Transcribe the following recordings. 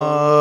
Uh...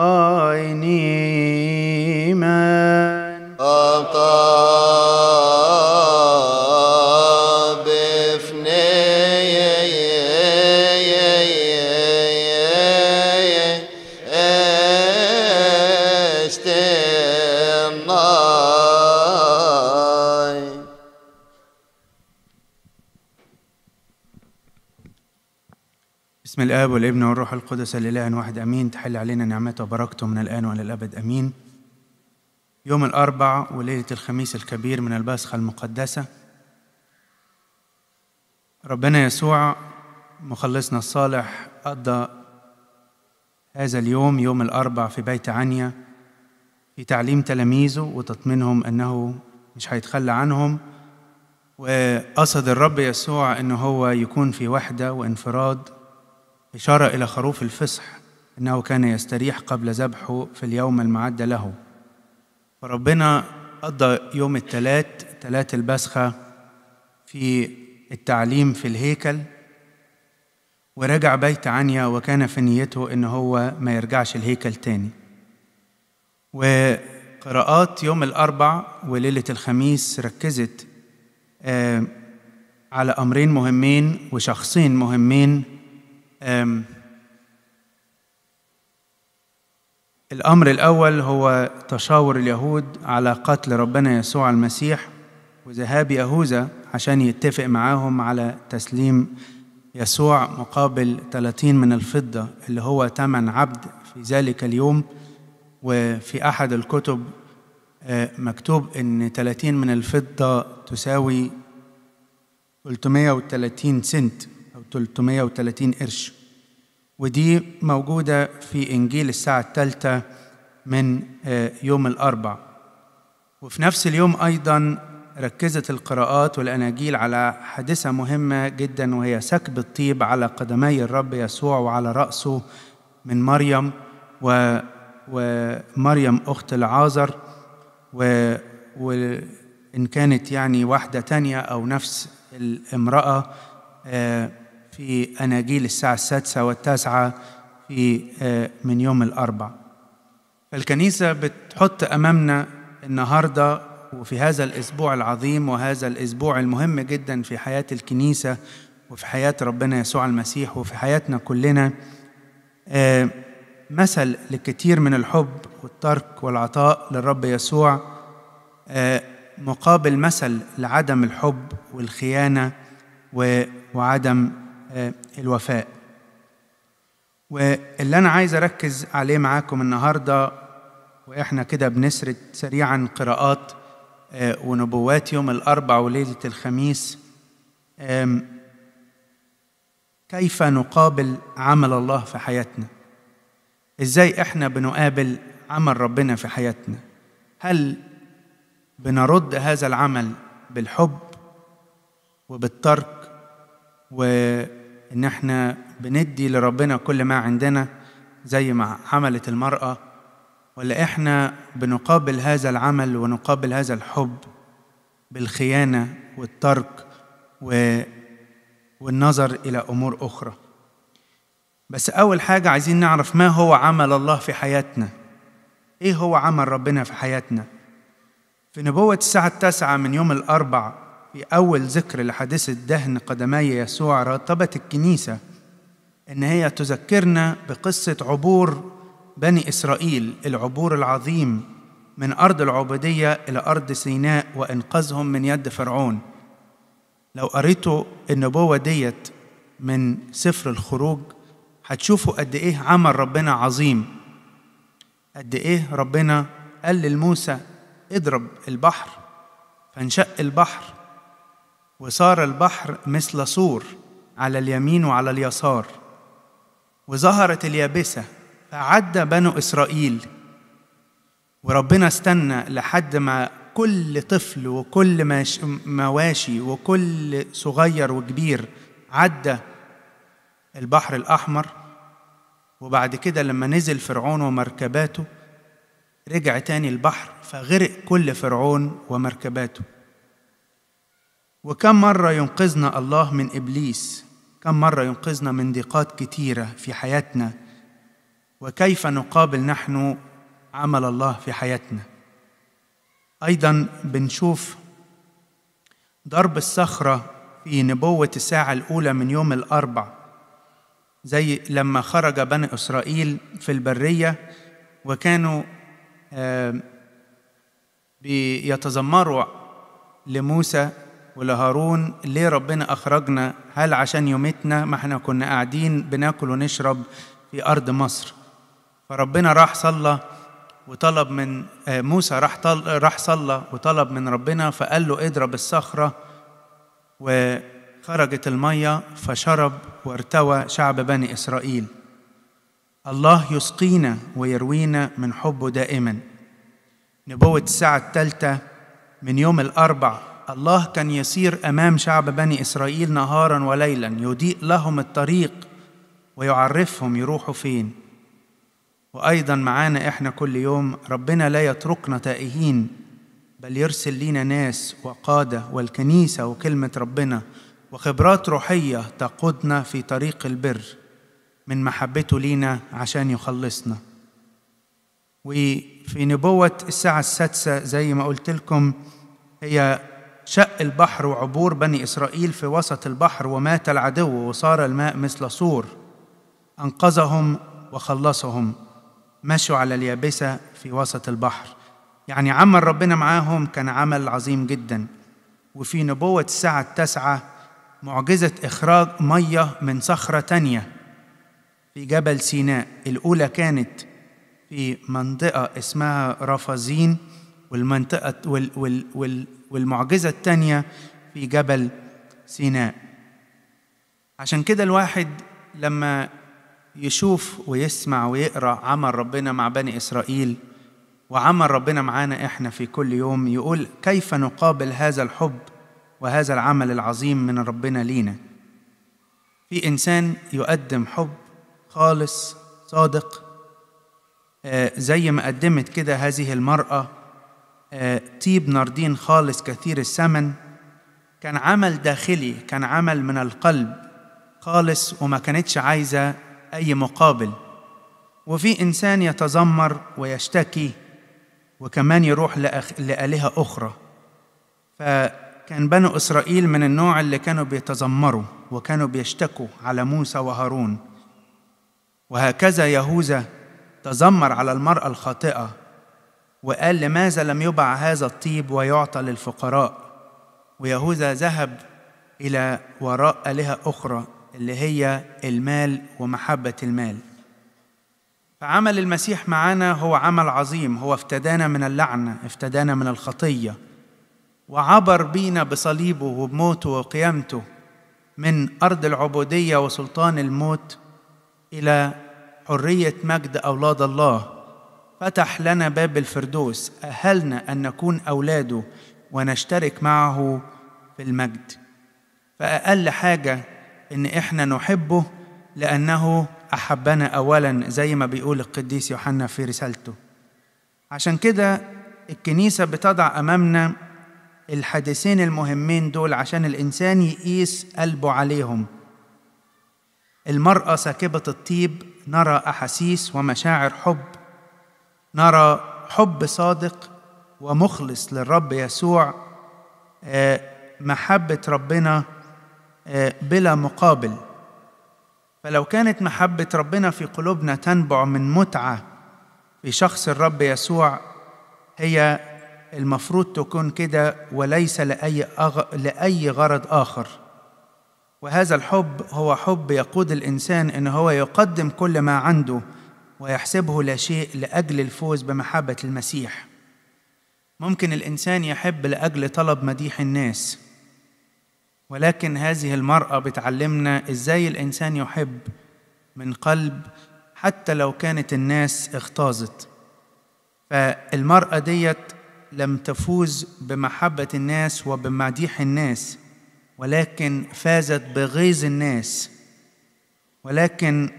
হয়নি الاب والابن والروح القدس الاله واحد امين تحل علينا نعمته وبركته من الان والى الابد امين يوم الاربع وليله الخميس الكبير من الباسخه المقدسه ربنا يسوع مخلصنا الصالح قضى هذا اليوم يوم الاربع في بيت عنيا في تعليم تلاميذه وتطمينهم انه مش هيتخلى عنهم وقصد الرب يسوع ان هو يكون في وحده وانفراد إشارة إلى خروف الفصح أنه كان يستريح قبل ذبحه في اليوم المعد له فربنا قضى يوم الثلاث ثلاث البسخة في التعليم في الهيكل ورجع بيت عنيا وكان في نيته إن هو ما يرجعش الهيكل تاني وقراءات يوم الأربع وليلة الخميس ركزت آه، على أمرين مهمين وشخصين مهمين الأمر الأول هو تشاور اليهود على قتل ربنا يسوع المسيح وذهاب يهوذا عشان يتفق معاهم على تسليم يسوع مقابل 30 من الفضة اللي هو ثمن عبد في ذلك اليوم وفي أحد الكتب آه، مكتوب إن 30 من الفضة تساوي 330 سنت 330 قرش ودي موجودة في إنجيل الساعة الثالثة من آه، يوم الأربع وفي نفس اليوم أيضا ركزت القراءات والأناجيل على حادثة مهمة جدا وهي سكب الطيب على قدمي الرب يسوع وعلى رأسه من مريم و ومريم أخت العازر و... وإن كانت يعني واحدة تانية أو نفس الامرأة آه، في أناجيل الساعة السادسة والتاسعة في آه، من يوم الأربع فالكنيسة بتحط أمامنا النهاردة وفي هذا الأسبوع العظيم وهذا الأسبوع المهم جدا في حياة الكنيسة وفي حياة ربنا يسوع المسيح وفي حياتنا كلنا آه، مثل لكثير من الحب والترك والعطاء للرب يسوع آه، مقابل مثل لعدم الحب والخيانة وعدم آه، الوفاء واللي أنا عايز أركز عليه معاكم النهاردة وإحنا كده بنسرد سريعا قراءات آه، ونبوات يوم الأربع وليلة الخميس كيف نقابل عمل الله في حياتنا إزاي إحنا بنقابل عمل ربنا في حياتنا هل بنرد هذا العمل بالحب وبالترك و ان احنا بندي لربنا كل ما عندنا زي ما عملت المراه ولا احنا بنقابل هذا العمل ونقابل هذا الحب بالخيانه والترك و... والنظر الى امور اخرى بس اول حاجه عايزين نعرف ما هو عمل الله في حياتنا ايه هو عمل ربنا في حياتنا في نبوه الساعه التاسعه من يوم الاربع في أول ذكر لحادثة دهن قدمي يسوع رتبت الكنيسة إن هي تذكرنا بقصة عبور بني إسرائيل العبور العظيم من أرض العبودية إلى أرض سيناء وإنقاذهم من يد فرعون لو قريتوا النبوة ديت من سفر الخروج هتشوفوا قد إيه عمل ربنا عظيم قد إيه ربنا قال لموسى اضرب البحر فانشق البحر وصار البحر مثل سور على اليمين وعلى اليسار وظهرت اليابسة فعدى بنو إسرائيل وربنا استنى لحد ما كل طفل وكل مواشي وكل صغير وكبير عدى البحر الأحمر وبعد كده لما نزل فرعون ومركباته رجع تاني البحر فغرق كل فرعون ومركباته وكم مرة ينقذنا الله من إبليس كم مرة ينقذنا من ضيقات كتيرة في حياتنا وكيف نقابل نحن عمل الله في حياتنا أيضا بنشوف ضرب الصخرة في نبوة الساعة الأولى من يوم الأربع زي لما خرج بني إسرائيل في البرية وكانوا آه، بيتذمروا لموسى ولهارون ليه ربنا أخرجنا هل عشان يومتنا ما احنا كنا قاعدين بناكل ونشرب في أرض مصر فربنا راح صلى وطلب من آه، موسى راح راح صلى وطلب من ربنا فقال له اضرب الصخرة وخرجت المية فشرب وارتوى شعب بني إسرائيل الله يسقينا ويروينا من حبه دائما نبوة الساعة الثالثة من يوم الأربع الله كان يسير امام شعب بني اسرائيل نهارا وليلا يضيء لهم الطريق ويعرفهم يروحوا فين وايضا معانا احنا كل يوم ربنا لا يتركنا تائهين بل يرسل لينا ناس وقاده والكنيسه وكلمه ربنا وخبرات روحيه تقودنا في طريق البر من محبته لينا عشان يخلصنا وفي نبوة الساعة السادسة زي ما قلت لكم هي شق البحر وعبور بني إسرائيل في وسط البحر ومات العدو وصار الماء مثل صور أنقذهم وخلصهم مشوا على اليابسة في وسط البحر يعني عمل ربنا معاهم كان عمل عظيم جدا وفي نبوة الساعة التاسعة معجزة إخراج مية من صخرة تانية في جبل سيناء الأولى كانت في منطقة اسمها رفازين والمنطقة وال وال وال والمعجزة الثانية في جبل سيناء عشان كده الواحد لما يشوف ويسمع ويقرا عمل ربنا مع بني اسرائيل وعمل ربنا معانا احنا في كل يوم يقول كيف نقابل هذا الحب وهذا العمل العظيم من ربنا لينا في انسان يقدم حب خالص صادق آه، زي ما قدمت كده هذه المراه آه، طيب ناردين خالص كثير الثمن كان عمل داخلي كان عمل من القلب خالص وما كانتش عايزة أي مقابل وفي إنسان يتذمر ويشتكي وكمان يروح لآلهة أخرى فكان بنو إسرائيل من النوع اللي كانوا بيتذمروا وكانوا بيشتكوا على موسى وهارون وهكذا يهوذا تذمر على المرأة الخاطئة وقال لماذا لم يبع هذا الطيب ويعطى للفقراء ويهوذا ذهب إلى وراء آلهة أخرى اللي هي المال ومحبة المال فعمل المسيح معنا هو عمل عظيم هو افتدانا من اللعنة افتدانا من الخطية وعبر بينا بصليبه وبموته وقيامته من أرض العبودية وسلطان الموت إلى حرية مجد أولاد الله فتح لنا باب الفردوس أهلنا أن نكون أولاده ونشترك معه في المجد فأقل حاجة إن إحنا نحبه لأنه أحبنا أولا زي ما بيقول القديس يوحنا في رسالته عشان كده الكنيسة بتضع أمامنا الحدثين المهمين دول عشان الإنسان يقيس قلبه عليهم المرأة ساكبة الطيب نرى أحاسيس ومشاعر حب نرى حب صادق ومخلص للرب يسوع آه، محبة ربنا آه، بلا مقابل فلو كانت محبة ربنا في قلوبنا تنبع من متعة في شخص الرب يسوع هي المفروض تكون كده وليس لأي, أغ... لأي غرض آخر وهذا الحب هو حب يقود الإنسان إن هو يقدم كل ما عنده ويحسبه لا شيء لاجل الفوز بمحبه المسيح ممكن الانسان يحب لاجل طلب مديح الناس ولكن هذه المراه بتعلمنا ازاي الانسان يحب من قلب حتى لو كانت الناس اغتاظت فالمراه ديت لم تفوز بمحبه الناس وبمديح الناس ولكن فازت بغيظ الناس ولكن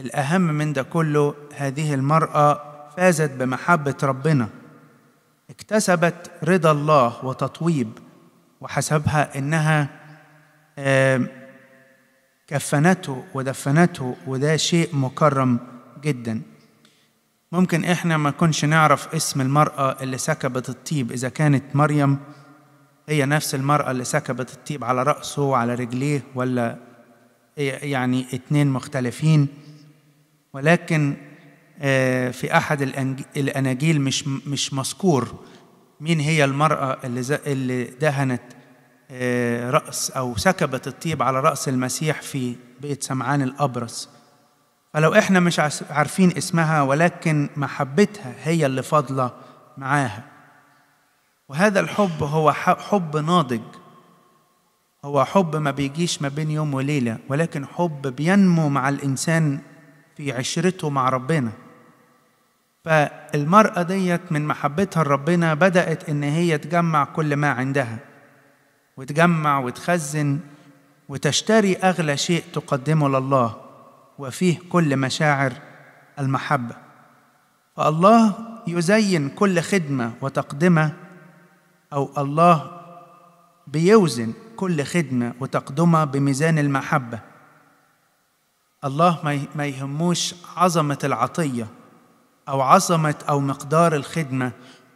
الأهم من ده كله هذه المرأة فازت بمحبة ربنا اكتسبت رضا الله وتطويب وحسبها إنها كفنته ودفنته وده شيء مكرم جدا ممكن احنا ما كنش نعرف اسم المرأة اللي سكبت الطيب إذا كانت مريم هي نفس المرأة اللي سكبت الطيب على رأسه وعلى رجليه ولا يعني اتنين مختلفين ولكن آه، في احد الاناجيل مش مش مذكور مين هي المراه اللي اللي دهنت آه، راس او سكبت الطيب على راس المسيح في بيت سمعان الابرص فلو احنا مش عارفين اسمها ولكن محبتها هي اللي فاضله معاها وهذا الحب هو حب ناضج هو حب ما بيجيش ما بين يوم وليله ولكن حب بينمو مع الانسان في عشرته مع ربنا فالمرأة ديت من محبتها لربنا بدأت إن هي تجمع كل ما عندها وتجمع وتخزن وتشتري أغلى شيء تقدمه لله وفيه كل مشاعر المحبة فالله يزين كل خدمة وتقدمة أو الله بيوزن كل خدمة وتقدمة بميزان المحبة الله ما يهموش عظمة العطية أو عظمة أو مقدار الخدمة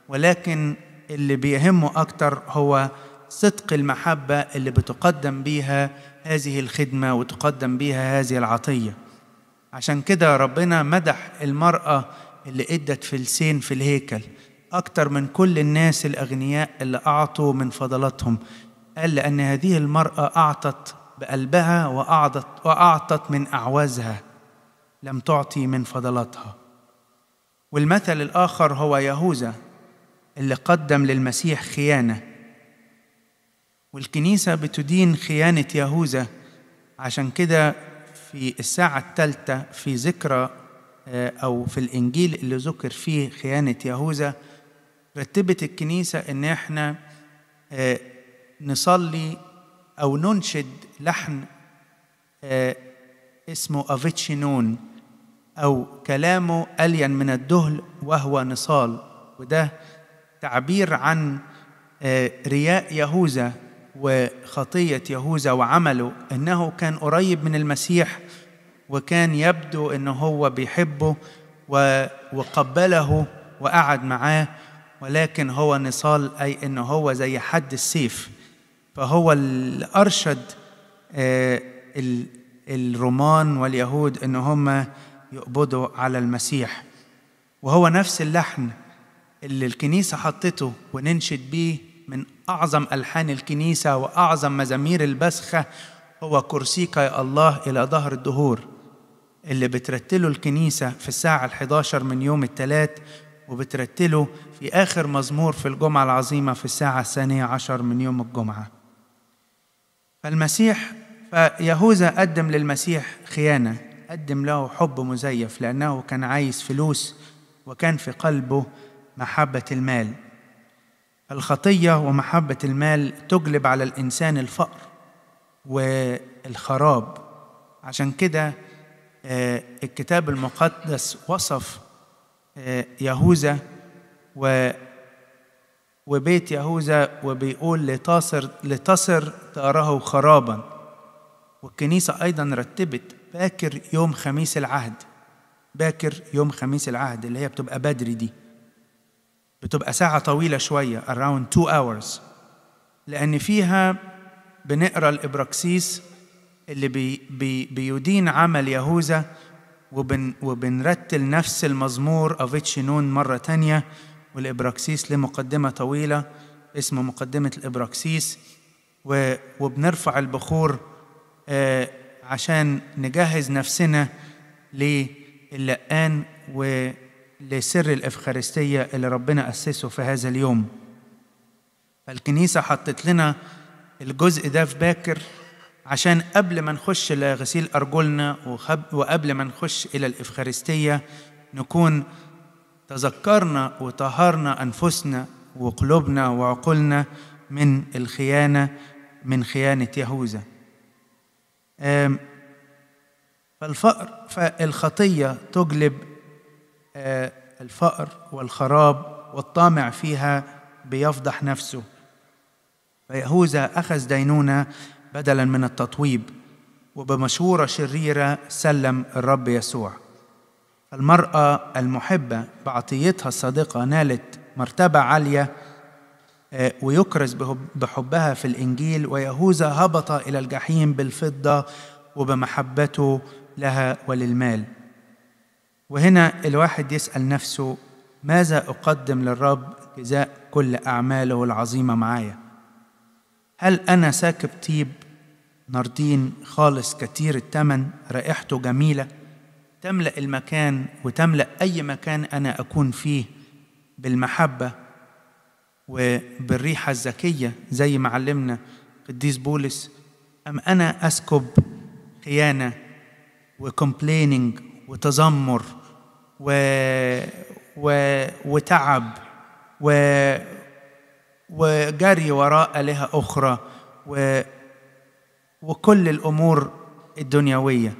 ولكن اللي بيهمه أكتر هو صدق المحبة اللي بتقدم بيها هذه الخدمة وتقدم بيها هذه العطية عشان كده ربنا مدح المرأة اللي ادت فلسين في الهيكل أكتر من كل الناس الأغنياء اللي أعطوا من فضلاتهم قال لأن هذه المرأة أعطت بقلبها وأعطت, وأعطت من أعوازها لم تعطي من فضلاتها والمثل الآخر هو يهوذا اللي قدم للمسيح خيانة والكنيسة بتدين خيانة يهوذا عشان كده في الساعة الثالثة في ذكرى آه، أو في الإنجيل اللي ذكر فيه خيانة يهوذا رتبت الكنيسة إن إحنا آه، نصلي أو ننشد لحن آه، اسمه أفيتشينون أو كلامه ألين من الدهل وهو نصال وده تعبير عن آه، رياء يهوذا وخطية يهوذا وعمله إنه كان قريب من المسيح وكان يبدو إن هو بيحبه وقبله وقعد معاه ولكن هو نصال أي إن هو زي حد السيف فهو الأرشد آه، الرومان واليهود أن هم يقبضوا على المسيح وهو نفس اللحن اللي الكنيسة حطته وننشد بيه من أعظم ألحان الكنيسة وأعظم مزامير البسخة هو كرسيك يا الله إلى ظهر الدهور اللي بترتله الكنيسة في الساعة الحداشر من يوم الثلاث وبترتله في آخر مزمور في الجمعة العظيمة في الساعة الثانية عشر من يوم الجمعة فالمسيح فيهوذا قدم للمسيح خيانة قدم له حب مزيف لأنه كان عايز فلوس وكان في قلبه محبة المال الخطية ومحبة المال تجلب على الإنسان الفقر والخراب عشان كده آه، الكتاب المقدس وصف آه، يهوذا وبيت يهوذا وبيقول لتصر لتصر تأره خرابا والكنيسة أيضا رتبت باكر يوم خميس العهد باكر يوم خميس العهد اللي هي بتبقى بدري دي بتبقى ساعة طويلة شوية around two hours لأن فيها بنقرا الإبراكسيس اللي بي بي بيدين عمل يهوذا وبن وبنرتل نفس المزمور أفيتشي نون مرة تانية والإبراكسيس مقدمة طويلة اسمها مقدمة الإبراكسيس وبنرفع البخور آه، عشان نجهز نفسنا للقان ولسر الإفخارستية اللي ربنا أسسه في هذا اليوم فالكنيسة حطت لنا الجزء ده في باكر عشان قبل ما نخش لغسيل أرجلنا وقبل ما نخش إلى الإفخارستية نكون تذكرنا وطهرنا أنفسنا وقلوبنا وعقولنا من الخيانة من خيانة يهوذا فالفقر فالخطية تجلب آه، الفقر والخراب والطامع فيها بيفضح نفسه فيهوذا أخذ دينونة بدلا من التطويب وبمشورة شريرة سلم الرب يسوع فالمرأة المحبة بعطيتها الصادقة نالت مرتبة عالية آه، ويكرز بحبها في الإنجيل ويهوذا هبط إلى الجحيم بالفضة وبمحبته لها وللمال وهنا الواحد يسأل نفسه ماذا أقدم للرب جزاء كل أعماله العظيمة معايا هل أنا ساكب طيب ناردين خالص كتير التمن رائحته جميله تملا المكان وتملا اي مكان انا اكون فيه بالمحبه وبالريحه الزكيه زي ما علمنا قديس بولس ام انا اسكب خيانه وكومبليننج وتذمر و... و... وتعب و... وجري وراء آلهة أخرى و... وكل الأمور الدنيوية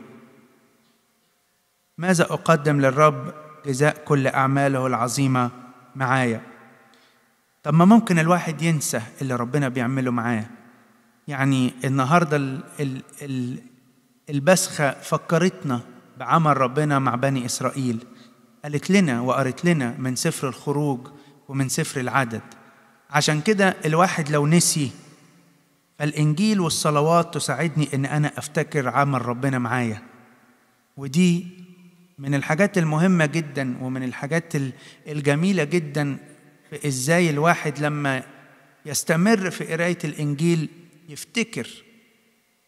ماذا أقدم للرب جزاء كل أعماله العظيمة معايا طب ما ممكن الواحد ينسى اللي ربنا بيعمله معاه يعني النهاردة ال ال ال البسخة فكرتنا بعمل ربنا مع بني إسرائيل قالت لنا وقرت لنا من سفر الخروج ومن سفر العدد عشان كده الواحد لو نسي فالإنجيل والصلوات تساعدني إن أنا أفتكر عمل ربنا معايا ودي من الحاجات المهمة جدا ومن الحاجات الجميلة جدا في ازاي الواحد لما يستمر في قراية الإنجيل يفتكر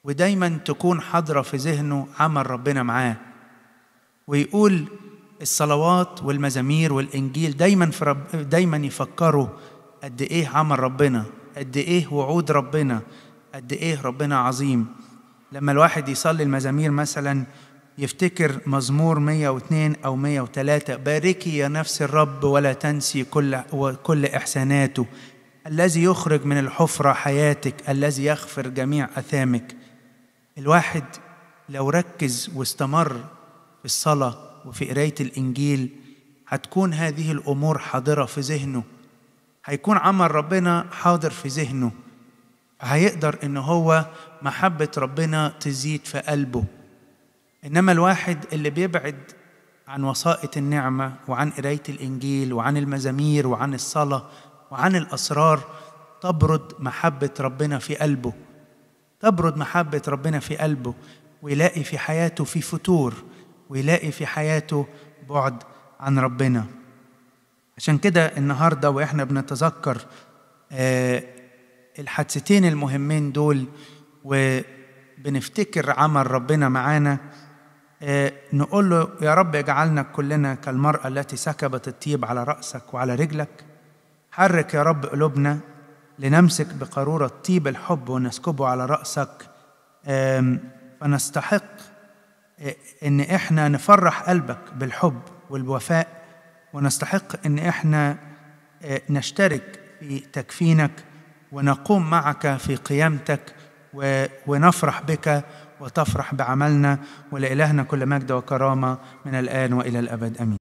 ودايما تكون حاضرة في ذهنه عمل ربنا معاه ويقول الصلوات والمزامير والإنجيل دايما في رب دايما يفكروا قد إيه عمل ربنا قد إيه وعود ربنا قد إيه ربنا عظيم لما الواحد يصلي المزامير مثلا يفتكر مزمور 102 أو 103 باركي يا نفس الرب ولا تنسي كل, كل إحساناته الذي يخرج من الحفرة حياتك الذي يغفر جميع أثامك الواحد لو ركز واستمر في الصلاة وفي قراية الإنجيل هتكون هذه الأمور حاضرة في ذهنه هيكون عمل ربنا حاضر في ذهنه هيقدر إن هو محبة ربنا تزيد في قلبه انما الواحد اللي بيبعد عن وسائط النعمه وعن قرايه الانجيل وعن المزامير وعن الصلاه وعن الاسرار تبرد محبه ربنا في قلبه تبرد محبه ربنا في قلبه ويلاقي في حياته في فتور ويلاقي في حياته بعد عن ربنا عشان كده النهارده واحنا بنتذكر آه، الحادثتين المهمين دول وبنفتكر عمل ربنا معانا آه، نقول له يا رب اجعلنا كلنا كالمرأة التي سكبت الطيب على رأسك وعلى رجلك حرك يا رب قلوبنا لنمسك بقارورة طيب الحب ونسكبه على رأسك فنستحق آه، إن إحنا نفرح قلبك بالحب والوفاء ونستحق إن إحنا آه، نشترك في تكفينك ونقوم معك في قيامتك ونفرح بك وتفرح بعملنا ولإلهنا كل مجد وكرامة من الآن وإلى الأبد أمين